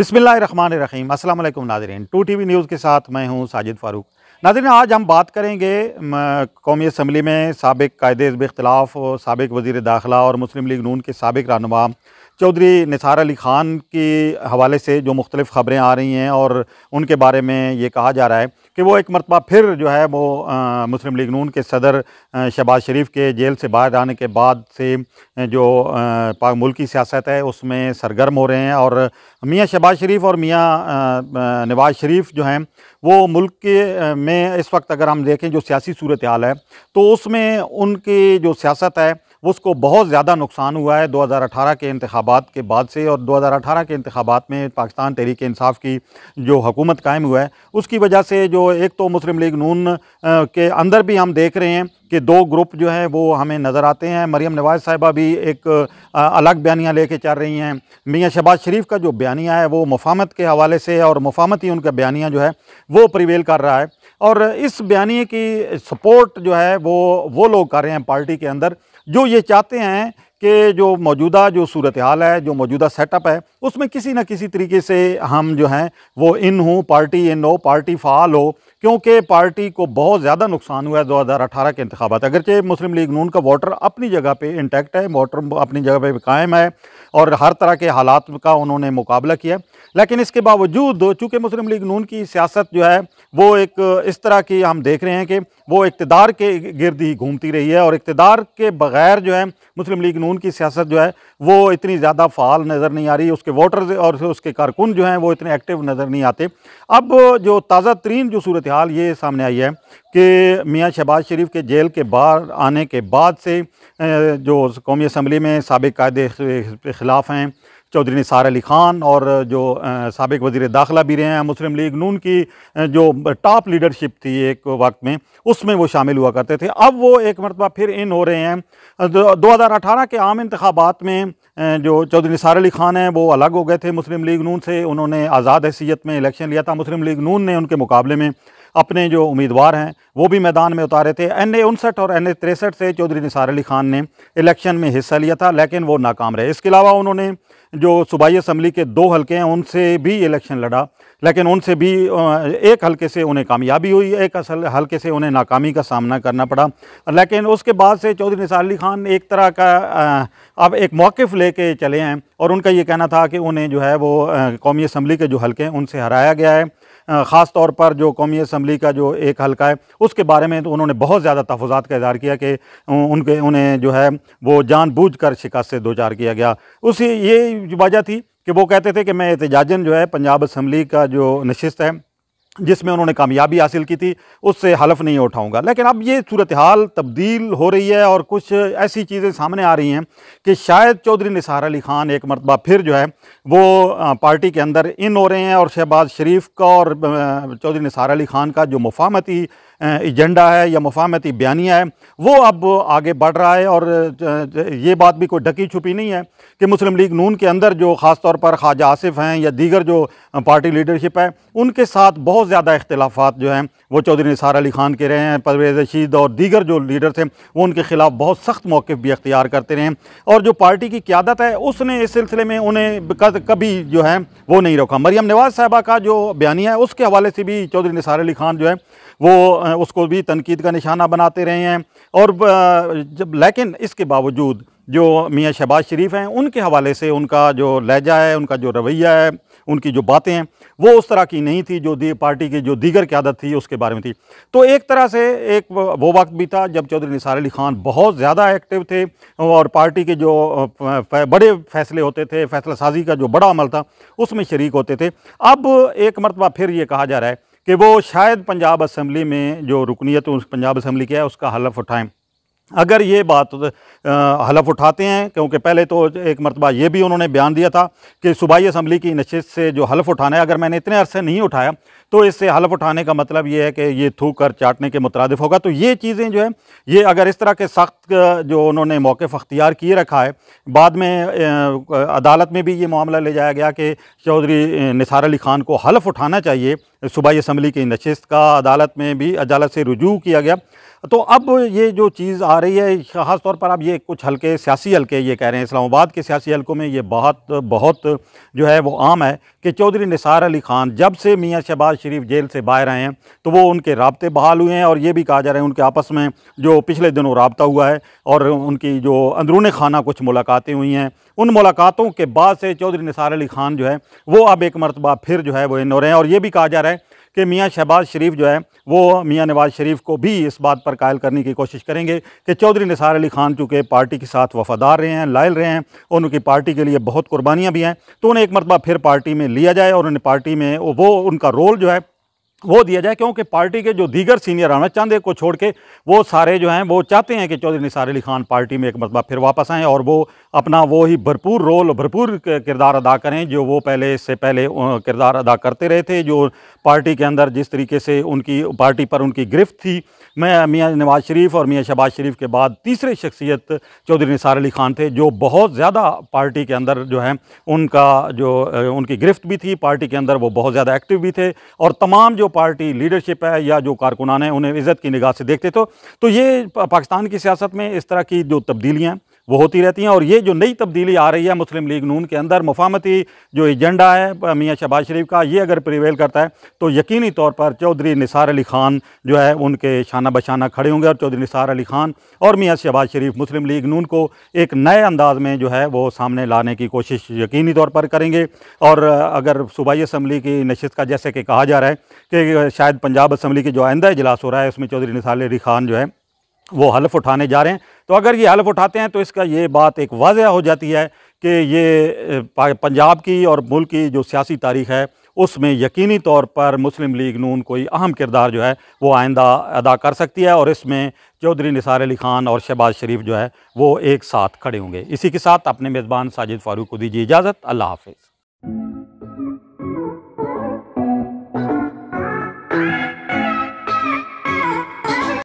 बिसमीम अस्सलाम वालेकुम नाजरन टू वी न्यूज़ के साथ मैं हूँ साजिद फ़ारूक नाजरन आज हम बात करेंगे कौमी असम्बली में सबक कायदे इख्तलाफ सबक वज़ी दाखिला और मुस्लिम लीग नून के सबक रहनुमा चौधरी निसार अली ख़ान के हवाले से जो मुख्तलिफ़ ख़बरें आ रही हैं और उनके बारे में ये कहा जा रहा है कि वो एक मरतबा फिर जो है वो आ, मुस्लिम लीग नून के सदर शहबाज शरीफ के जेल से बाहर आने के बाद से जो पाक मुल्क की सियासत है उसमें सरगर्म हो रहे हैं और मियाँ शहबाज शरीफ और मियाँ नवाज शरीफ जो हैं वो मुल्क के में इस वक्त अगर हम देखें जो सियासी सूरत हाल है तो उसमें उनकी जो सियासत है उसको बहुत ज़्यादा नुकसान हुआ है 2018 के इंतबात के बाद से और 2018 के इंतबात में पाकिस्तान तहरीक इंसाफ की जो हुकूमत कायम हुआ है उसकी वजह से जो एक तो मुस्लिम लीग नून के अंदर भी हम देख रहे हैं कि दो ग्रुप जो है वो हमें नज़र आते हैं मरीम नवाज साहिबा भी एक अलग बयानियाँ लेके चल रही हैं मियाँ शहबाज शरीफ का जो बयानिया है वो मुफामत के हवाले से और मुफामत ही उनका बयानियाँ जो है वो प्रिवेल कर रहा है और इस बयानिए की सपोर्ट जो है वो वो लोग कर रहे हैं पार्टी के अंदर जो ये चाहते हैं कि जो मौजूदा जो सूरत हाल है जो मौजूदा सेटअप है उसमें किसी न किसी तरीके से हम जो हैं वो इन हों पार्टी इन हो पार्टी फ़ाल हो क्योंकि पार्टी को बहुत ज़्यादा नुकसान हुआ है दो हज़ार अठारह के इंतबात अगरचे मुस्लिम लीग नून का वोटर अपनी जगह पर इंटैक्ट है वोटर अपनी जगह पर कायम है और हर तरह के हालात का उन्होंने मुकाबला किया लेकिन इसके बावजूद चूँकि मुस्लिम लीग नून की सियासत जो है वो एक इस तरह की हम देख रहे हैं कि वो इकतदार के गिरद ही घूमती रही है और इकतदार के बगैर जो है मुस्लिम लीग नून कानून की सियासत जो है वो इतनी ज़्यादा फ़ाल नज़र नहीं आ रही उसके वोटर्स और उसके कारकुन जो हैं वो इतने एक्टिव नज़र नहीं आते अब जो ताज़ा तरीन जो सूरत हाल ये सामने आई है कि मियाँ शहबाज शरीफ के जेल के बाहर आने के बाद से जो कौमी असम्बली में सबक खिलाफ हैं चौधरी निसार अली ख़ान और जो सबक वजीर दाखिला भी रहे हैं मुस्लिम लीग नून की जो टॉप लीडरशिप थी एक वक्त में उसमें वो शामिल हुआ करते थे अब वो एक मरतबा फिर इन हो रहे हैं दो हज़ार अठारह के आम इंतबात में जो चौधरी निसार अली ख़ान हैं वो अलग हो गए थे मुस्लिम लीग नून से उन्होंने आज़ाद हैसीत में इलेक्शन लिया था मुस्लिम लीग नून ने उनके मुकाबले में अपने जो उम्मीदवार हैं वो भी मैदान में उतारे थे एन ए उनसठ और एन ए तिरसठ से चौधरी निसार अली ख़ान ने इलेक्शन में हिस्सा लिया था लेकिन वो नाकाम रहे इसके अलावा उन्होंने जो सूबाई असम्बली के दो हल्के हैं उनसे भी इलेक्शन लड़ा लेकिन उनसे भी एक हल्के से उन्हें कामयाबी हुई एक असल हल्के से उन्हें नाकामी का सामना करना पड़ा लेकिन उसके बाद से चौधरी निसार अली ख़ान एक तरह का अब एक मौक़ लेके चले हैं और उनका ये कहना था कि उन्हें जो है वो कौमी असम्बली के जो हल्के हैं उनसे हराया गया है ख़ास तौर पर जो कौमी असम्बली का जो एक हल्का है उसके बारे में तो उन्होंने बहुत ज़्यादा तहफ़ात का इजहार किया कि उनके उन्हें जो है वो जानबूझ कर शिकस्त से दो चार किया गया उसी ये वजह थी कि वो कहते थे कि मैं एहतजाजन जो है पंजाब असम्बली का जो नशस्त है जिसमें उन्होंने कामयाबी हासिल की थी उससे हलफ नहीं उठाऊंगा लेकिन अब ये सूरत हाल तब्दील हो रही है और कुछ ऐसी चीज़ें सामने आ रही हैं कि शायद चौधरी निसार अली ख़ान एक मरतबा फिर जो है वो पार्टी के अंदर इन हो रहे हैं और शहबाज शरीफ का और चौधरी निसार अली ख़ान का जो मुफामती एजेंडा है या मुफामती बयानिया है वो अब आगे बढ़ रहा है और ये बात भी कोई ढकी छुपी नहीं है कि मुस्लिम लीग नून के अंदर जो ख़ास तौर पर ख्वाजा आसिफ हैं या दीगर जो पार्टी लीडरशिप है उनके साथ बहुत ज़्यादा इख्तलाफा जो हैं वो चौधरी निसार अली खान के रहे हैं परवेज़ रशीद और दीगर जो लीडर्स हैं वो उनके ख़िलाफ़ बहुत सख्त मौक़ भी अख्तियार करते रहे हैं और जो पार्टी की क्यादत है उसने इस सिलसिले में उन्हें कभी जो है वो नहीं रोका मरियम नवाज़ साहबा का जो बयानिया है उसके हवाले से भी चौधरी निसार अली खान जो है वो उसको भी तनकीद का निशाना बनाते रहे हैं और जब लेकिन इसके बावजूद जो मियाँ शहबाज शरीफ हैं उनके हवाले से उनका जो लहजा है उनका जो रवैया है उनकी जो बातें हैं वो उस तरह की नहीं थी जो दी पार्टी की जो दीगर क्यादत थी उसके बारे में थी तो एक तरह से एक वो वक्त भी था जब चौधरी निसार अली ख़ान बहुत ज़्यादा एक्टिव थे और पार्टी के जो बड़े फैसले होते थे फैसला साजी का जो बड़ा अमल था उसमें शरीक होते थे अब एक मरतबा फिर ये कहा जा रहा है कि वो शायद पंजाब असम्बली में जो रुकनीत तो पंजाब असम्बली की है उसका हलफ उठाएँ अगर ये बात हलफ उठाते हैं क्योंकि पहले तो एक मरतबा ये भी उन्होंने बयान दिया था कि सूबाई असम्बली की नशस्त से जो हलफ उठाना है अगर मैंने इतने अरसे नहीं उठाया तो इससे हलफ उठाने का मतलब ये है कि ये थूक कर चाटने के मुतरद होगा तो ये चीज़ें जो है ये अगर इस तरह के सख्त जो उन्होंने मौक़ अख्तियार किए रखा है बाद में अदालत में भी ये मामला ले जाया गया कि चौधरी निसार अली ख़ान को हलफ उठाना चाहिए सूबाई असम्बली की नशस्त का अदालत में भी अदालत से रजू किया गया तो अब ये जो चीज़ आ रही है ख़ास तौर पर अब ये कुछ हल्के सियासी हल्के ये कह रहे हैं इस्लामाबाद के सियासी हल्कों में ये बहुत बहुत जो है वो आम है कि चौधरी निसार अली ख़ान जब से मियाँ शहबाज शरीफ जेल से बाहर आए हैं तो वो उनके रबते बहाल हुए हैं और ये भी कहा जा रहा है उनके आपस में जो पिछले दिनों रबता हुआ है और उनकी जो अंदरून खाना कुछ मुलाकातें हुई हैं उन मुलाकातों के बाद से चौधरी निसार अली ख़ान जो है वो अब एक मरतबा फिर जो है वो इन हो रहे हैं और ये भी कहा जा रहा है कि मियाँ शहबाज शरीफ जो है वो मियाँ नवाज शरीफ को भी इस बात पर कायल करने की कोशिश करेंगे कि चौधरी निसार अली खान चूँकि पार्टी के साथ वफादार रहे हैं लायल रहे हैं उनकी पार्टी के लिए बहुत कुर्बानियाँ भी हैं तो उन्हें एक मरतबा फिर पार्टी में लिया जाए और उन्हें पार्टी में वो उनका रोल जो है वो दिया जाए क्योंकि पार्टी के जो दीगर सीनियर आना चांदे को छोड़ के वो सारे जो हैं वो चाहते हैं कि चौधरी निसार अली खान पार्टी में एक मरतबा फिर वापस आएँ और वो अपना वो ही भरपूर रोल भरपूर किरदार अदा करें जो वो पहले से पहले किरदार अदा करते रहे थे जो पार्टी के अंदर जिस तरीके से उनकी पार्टी पर उनकी गिरफ्त थी मैं मियाँ नवाज शरीफ और मियाँ शहबाज शरीफ के बाद तीसरे शख्सियत चौधरी निसार अली ख़ान थे जो बहुत ज़्यादा पार्टी के अंदर जो है उनका जो उनकी गिरफ्त भी थी पार्टी के अंदर वो बहुत ज़्यादा एक्टिव भी थे और तमाम जो पार्टी लीडरशिप है या जो कारकुनान हैं उन्हें इज़्ज़त की निगाह से देखते थे तो, तो ये पाकिस्तान की सियासत में इस तरह की जो तब्दीलियाँ वो होती रहती हैं और ये जो नई तब्दीली आ रही है मुस्लिम लीग नून के अंदर मुफामती जो एजेंडा है मियाँ शहबाज शरीफ का ये अगर प्रिवेल करता है तो यकीनी तौर पर चौधरी निसार अली ख़ान जो है उनके शाना बशाना खड़े होंगे और चौधरी निसार अली ख़ान और मियाँ शहबाज शरीफ मुस्लिम लीग नून को एक नए अंदाज में जो है वो सामने लाने की कोशिश यकीनी तौर पर करेंगे और अगर सूबाई असम्बली की नशत का जैसे कि कहा जा रहा है कि शायद पंजाब असम्बली के जो आइंदा इजलास हो रहा है उसमें चौधरी निसार अली ख़ान जो है वो हलफ उठाने जा रहे हैं तो अगर ये हलफ उठाते हैं तो इसका ये बात एक वाजह हो जाती है कि ये पंजाब की और मुल्क की जो सियासी तारीख है उसमें यकीनी तौर पर मुस्लिम लीग नून कोई अहम किरदार जो है वो आइंदा अदा कर सकती है और इसमें चौधरी निसार अली ख़ान और शहबाज शरीफ जो है वो एक साथ खड़े होंगे इसी के साथ अपने मेज़बान साजिद फारूक को दीजिए इजाज़त अल्लाह हाफिज़